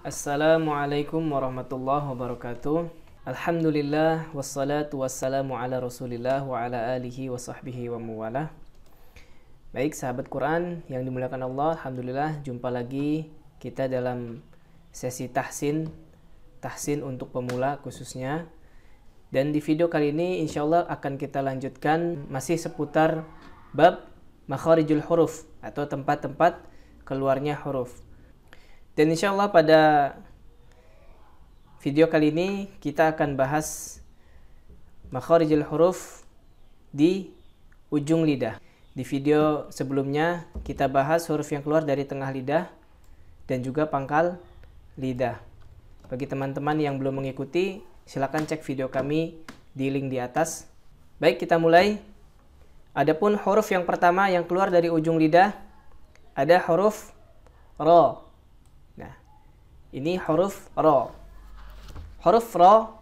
Assalamualaikum warahmatullahi wabarakatuh Alhamdulillah wassalatu wassalamu ala rasulillah wa ala alihi wa sahbihi wa Baik sahabat Quran yang dimuliakan Allah Alhamdulillah jumpa lagi kita dalam sesi tahsin Tahsin untuk pemula khususnya Dan di video kali ini insyaallah akan kita lanjutkan Masih seputar bab makharijul huruf Atau tempat-tempat keluarnya huruf dan insya Allah pada video kali ini kita akan bahas makharijul huruf di ujung lidah. Di video sebelumnya kita bahas huruf yang keluar dari tengah lidah dan juga pangkal lidah. Bagi teman-teman yang belum mengikuti, silakan cek video kami di link di atas. Baik, kita mulai. Adapun huruf yang pertama yang keluar dari ujung lidah ada huruf ro ini huruf ro. Huruf ro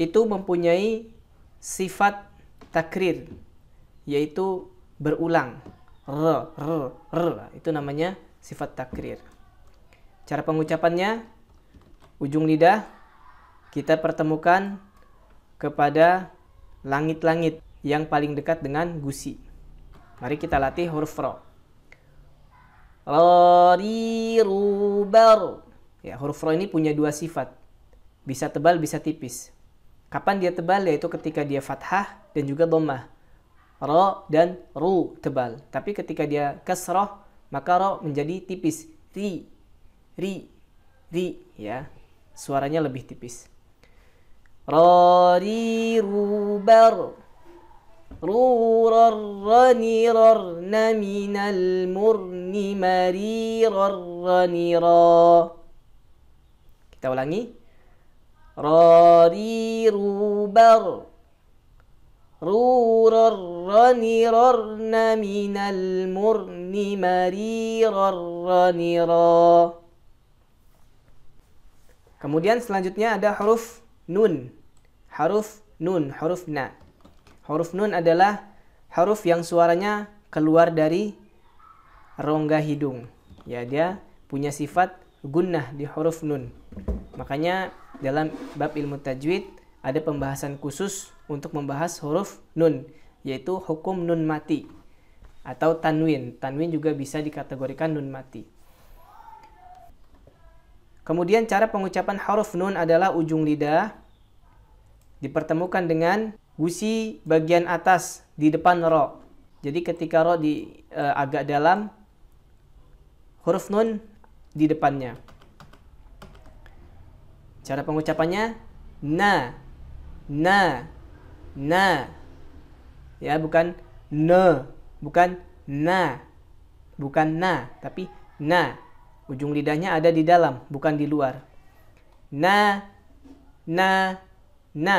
itu mempunyai sifat takrir yaitu berulang. R, r, r itu namanya sifat takrir. Cara pengucapannya ujung lidah kita pertemukan kepada langit-langit yang paling dekat dengan gusi. Mari kita latih huruf ro. Rari rubar. Ya, huruf ro ini punya dua sifat. Bisa tebal, bisa tipis. Kapan dia tebal? Yaitu ketika dia fathah dan juga dhammah. Ro dan ru tebal. Tapi ketika dia kasroh, maka ro menjadi tipis. Ri, ri, ri. Ya, suaranya lebih tipis. Ro, ri, ru, bar. mari من rani مريررنرا kita ulangi. Rari rubar rurar rani rarna minal murni marirar rarrani Kemudian selanjutnya ada huruf nun. Huruf nun, huruf na. Huruf nun adalah huruf yang suaranya keluar dari rongga hidung. Ya, dia punya sifat gunnah di huruf nun. Makanya dalam bab ilmu tajwid ada pembahasan khusus untuk membahas huruf nun, yaitu hukum nun mati atau tanwin. Tanwin juga bisa dikategorikan nun mati. Kemudian cara pengucapan huruf nun adalah ujung lidah dipertemukan dengan gusi bagian atas di depan ro. Jadi ketika ro di e, agak dalam huruf nun di depannya. Cara pengucapannya na, na, na. Ya, bukan ne, bukan na, bukan na, tapi na. Ujung lidahnya ada di dalam, bukan di luar. Na, na, na.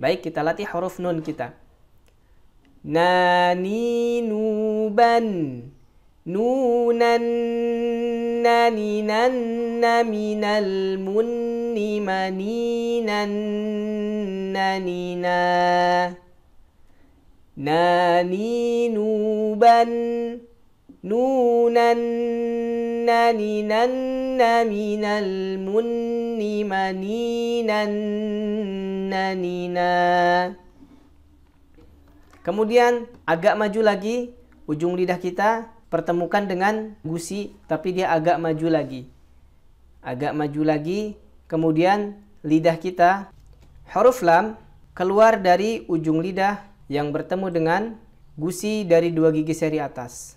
Baik, kita latih huruf nun kita. nu ban nunan nan minal mun منينا ناني نوبا نونا ننينا من المن منينا Kemudian agak maju lagi ujung lidah kita pertemukan dengan gusi tapi dia agak maju lagi. Agak maju lagi Kemudian lidah kita, huruf lam keluar dari ujung lidah yang bertemu dengan gusi dari dua gigi seri atas.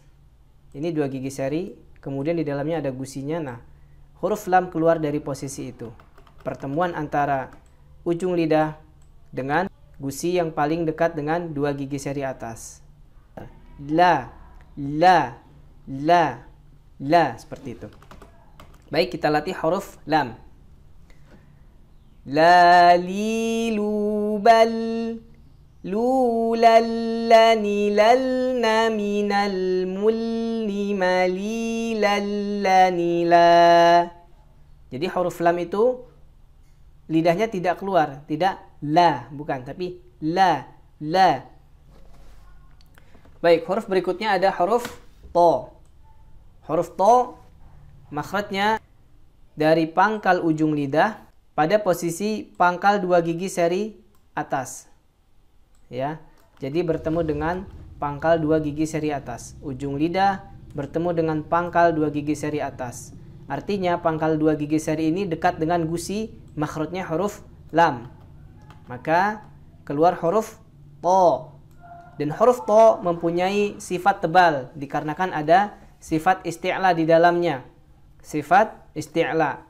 Ini dua gigi seri, kemudian di dalamnya ada gusinya. Nah, huruf lam keluar dari posisi itu. Pertemuan antara ujung lidah dengan gusi yang paling dekat dengan dua gigi seri atas. La, la, la, la seperti itu. Baik, kita latih huruf lam. للن من المل jadi huruf lam itu lidahnya tidak keluar tidak la bukan tapi la la baik huruf berikutnya ada huruf to huruf to makhrajnya dari pangkal ujung lidah pada posisi pangkal dua gigi seri atas. Ya. Jadi bertemu dengan pangkal dua gigi seri atas. Ujung lidah bertemu dengan pangkal dua gigi seri atas. Artinya pangkal dua gigi seri ini dekat dengan gusi makhrutnya huruf lam. Maka keluar huruf to. Dan huruf to mempunyai sifat tebal dikarenakan ada sifat isti'la di dalamnya. Sifat isti'la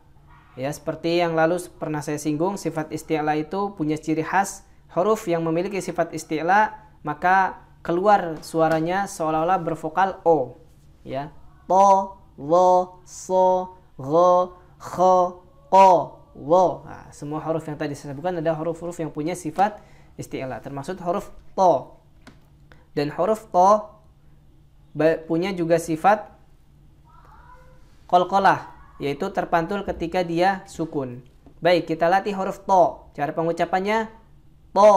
Ya, seperti yang lalu pernah saya singgung, sifat isti'la itu punya ciri khas huruf yang memiliki sifat isti'la, maka keluar suaranya seolah-olah bervokal o. Ya. To, lo, so, go, kho, ko, wo. Nah, semua huruf yang tadi saya sebutkan adalah huruf-huruf yang punya sifat isti'la, termasuk huruf to. Dan huruf to punya juga sifat kolkolah yaitu terpantul ketika dia sukun. Baik, kita latih huruf to. Cara pengucapannya to.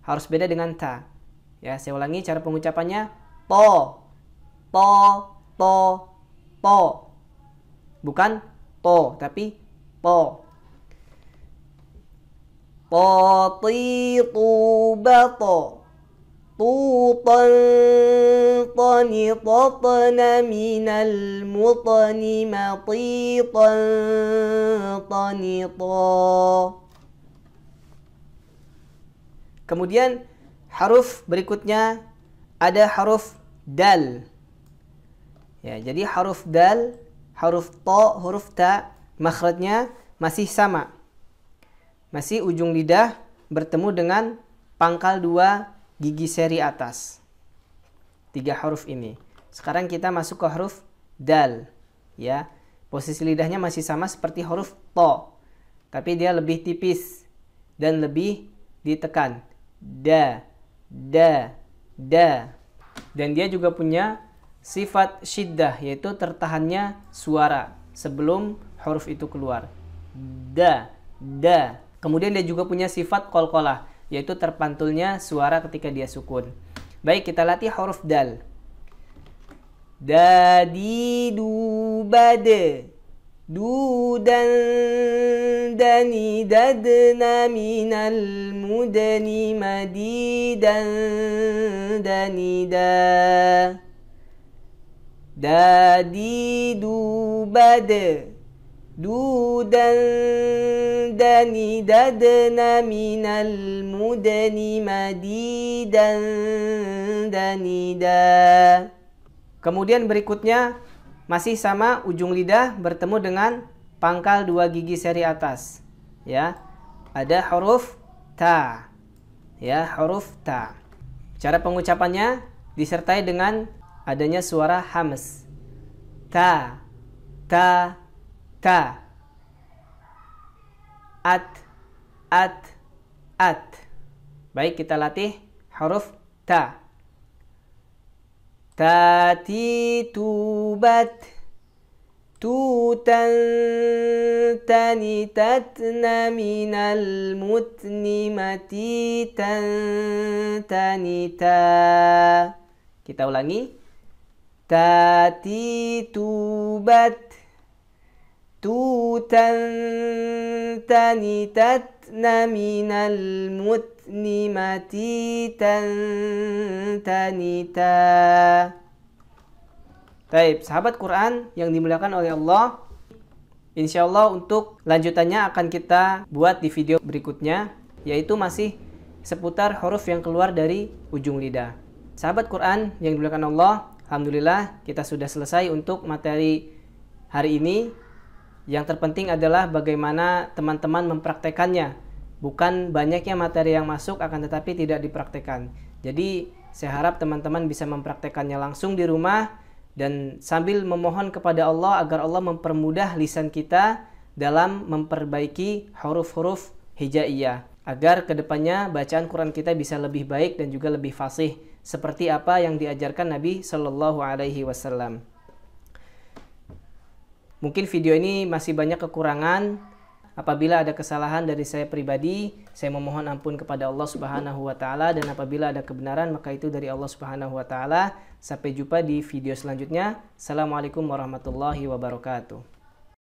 Harus beda dengan ta. Ya, saya ulangi cara pengucapannya to. To, to, to. Bukan to, tapi to. Potitu bato. طوطا طنططن من المطن مطيطا طنطا Kemudian huruf berikutnya ada huruf dal. Ya, jadi huruf dal, huruf to, huruf ta, makhrajnya masih sama. Masih ujung lidah bertemu dengan pangkal dua gigi seri atas. Tiga huruf ini. Sekarang kita masuk ke huruf dal. Ya, posisi lidahnya masih sama seperti huruf to, tapi dia lebih tipis dan lebih ditekan. Da, da, da. Dan dia juga punya sifat syiddah yaitu tertahannya suara sebelum huruf itu keluar. Da, da. Kemudian dia juga punya sifat kolkolah yaitu terpantulnya suara ketika dia sukun. Baik, kita latih huruf dal. Dadi du dudan du dan dani dadna minal mudani madi dan dani da dadi du دودن min ددن من المدن مديدا دنيدا Kemudian berikutnya masih sama ujung lidah bertemu dengan pangkal dua gigi seri atas. Ya. Ada huruf ta. Ya, huruf ta. Cara pengucapannya disertai dengan adanya suara hams. Ta. Ta ta at at at baik kita latih huruf ta tati tubat tutan min al mutni matitan ta kita ulangi tati tubat توتا تنتتن من المتن متيتا تنتا Taib, sahabat Quran yang dimuliakan oleh Allah Insya Allah untuk lanjutannya akan kita buat di video berikutnya Yaitu masih seputar huruf yang keluar dari ujung lidah Sahabat Quran yang dimuliakan Allah Alhamdulillah kita sudah selesai untuk materi hari ini yang terpenting adalah bagaimana teman-teman mempraktekannya. Bukan banyaknya materi yang masuk akan tetapi tidak dipraktekkan. Jadi saya harap teman-teman bisa mempraktekannya langsung di rumah dan sambil memohon kepada Allah agar Allah mempermudah lisan kita dalam memperbaiki huruf-huruf hijaiyah agar kedepannya bacaan Quran kita bisa lebih baik dan juga lebih fasih seperti apa yang diajarkan Nabi Shallallahu Alaihi Wasallam. Mungkin video ini masih banyak kekurangan. Apabila ada kesalahan dari saya pribadi, saya memohon ampun kepada Allah Subhanahu wa taala dan apabila ada kebenaran maka itu dari Allah Subhanahu wa taala. Sampai jumpa di video selanjutnya. Assalamualaikum warahmatullahi wabarakatuh.